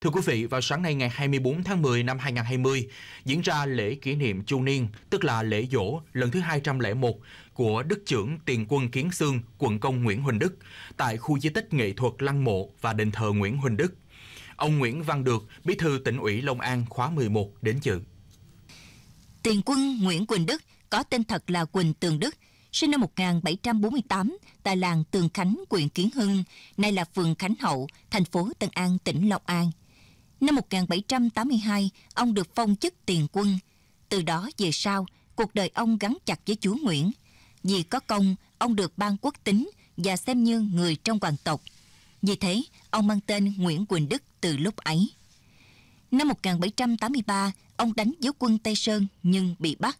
Thưa quý vị, vào sáng nay ngày 24 tháng 10 năm 2020 diễn ra lễ kỷ niệm chu niên, tức là lễ dỗ lần thứ 201 của Đức trưởng Tiền quân Kiến Sương, quận công Nguyễn Huỳnh Đức tại khu di tích nghệ thuật Lăng Mộ và đền thờ Nguyễn Huỳnh Đức. Ông Nguyễn Văn Được, Bí thư tỉnh ủy Long An khóa 11 đến dự. Tiền quân Nguyễn Quỳnh Đức có tên thật là Quỳnh Tường Đức, sinh năm 1748 tại làng Tường Khánh, huyện Kiến Hưng, nay là phường Khánh Hậu, thành phố Tân An, tỉnh Long An – Năm 1782, ông được phong chức tiền quân. Từ đó về sau, cuộc đời ông gắn chặt với chúa Nguyễn. Vì có công, ông được ban quốc tính và xem như người trong hoàng tộc. Vì thế, ông mang tên Nguyễn Quỳnh Đức từ lúc ấy. Năm 1783, ông đánh với quân Tây Sơn nhưng bị bắt.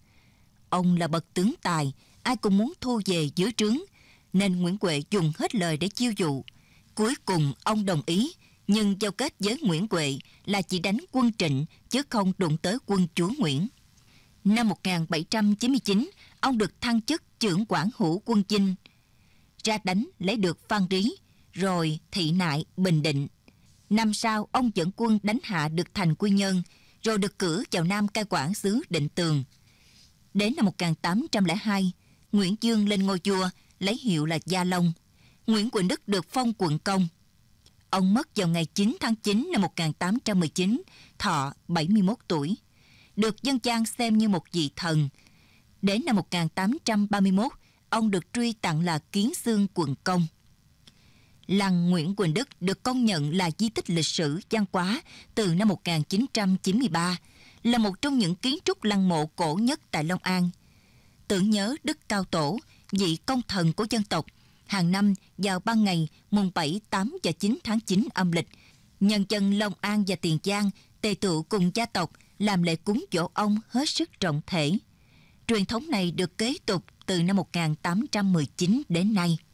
Ông là bậc tướng tài, ai cũng muốn thu về dưới trướng, nên Nguyễn Quệ dùng hết lời để chiêu dụ. Cuối cùng ông đồng ý nhưng giao kết với Nguyễn Huệ là chỉ đánh quân Trịnh chứ không đụng tới quân chúa Nguyễn. Năm 1799, ông được thăng chức trưởng quản hữu quân chinh. Ra đánh lấy được Phan Rí, rồi Thị Nại, Bình Định. Năm sau, ông dẫn quân đánh hạ được thành Quy Nhơn, rồi được cử vào Nam cai quản xứ Định Tường. Đến năm 1802, Nguyễn Dương lên ngôi chùa, lấy hiệu là Gia Long. Nguyễn Quỳnh Đức được phong quận công. Ông mất vào ngày 9 tháng 9 năm 1819, thọ 71 tuổi. Được dân gian xem như một vị thần. Đến năm 1831, ông được truy tặng là Kiến Xương quận công. Làng Nguyễn Quỳnh Đức được công nhận là di tích lịch sử văn hóa từ năm 1993, là một trong những kiến trúc lăng mộ cổ nhất tại Long An. Tưởng nhớ Đức Cao Tổ, vị công thần của dân tộc, hàng năm vào ban ngày mùng 7, 8 và 9 tháng 9 âm lịch, nhân dân Long An và Tiền Giang tề tụ cùng gia tộc làm lễ cúng dỗ ông hết sức trọng thể. Truyền thống này được kế tục từ năm 1819 đến nay.